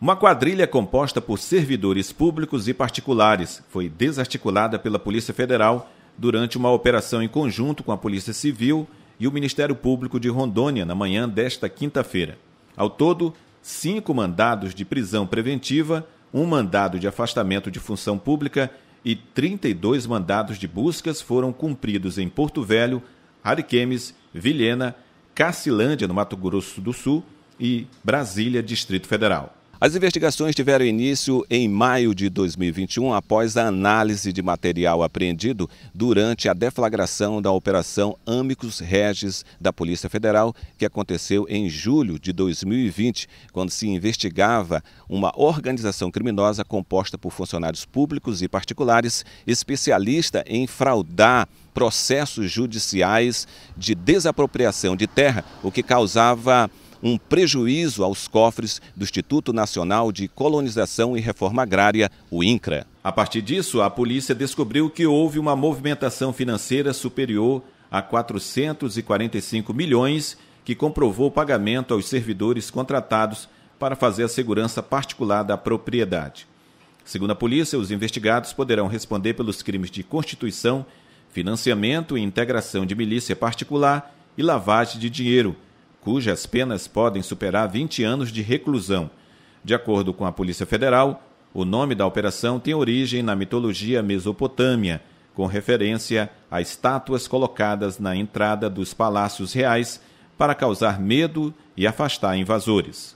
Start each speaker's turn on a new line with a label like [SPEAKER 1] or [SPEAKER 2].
[SPEAKER 1] Uma quadrilha composta por servidores públicos e particulares foi desarticulada pela Polícia Federal durante uma operação em conjunto com a Polícia Civil e o Ministério Público de Rondônia na manhã desta quinta-feira. Ao todo, cinco mandados de prisão preventiva, um mandado de afastamento de função pública e 32 mandados de buscas foram cumpridos em Porto Velho, Ariquemes, Vilhena, Cacilândia, no Mato Grosso do Sul e Brasília, Distrito Federal. As investigações tiveram início em maio de 2021, após a análise de material apreendido durante a deflagração da Operação Amicus Regis da Polícia Federal, que aconteceu em julho de 2020, quando se investigava uma organização criminosa composta por funcionários públicos e particulares, especialista em fraudar processos judiciais de desapropriação de terra, o que causava um prejuízo aos cofres do Instituto Nacional de Colonização e Reforma Agrária, o INCRA. A partir disso, a polícia descobriu que houve uma movimentação financeira superior a 445 milhões, que comprovou o pagamento aos servidores contratados para fazer a segurança particular da propriedade. Segundo a polícia, os investigados poderão responder pelos crimes de constituição, financiamento e integração de milícia particular e lavagem de dinheiro, cujas penas podem superar 20 anos de reclusão. De acordo com a Polícia Federal, o nome da operação tem origem na mitologia mesopotâmia, com referência a estátuas colocadas na entrada dos palácios reais para causar medo e afastar invasores.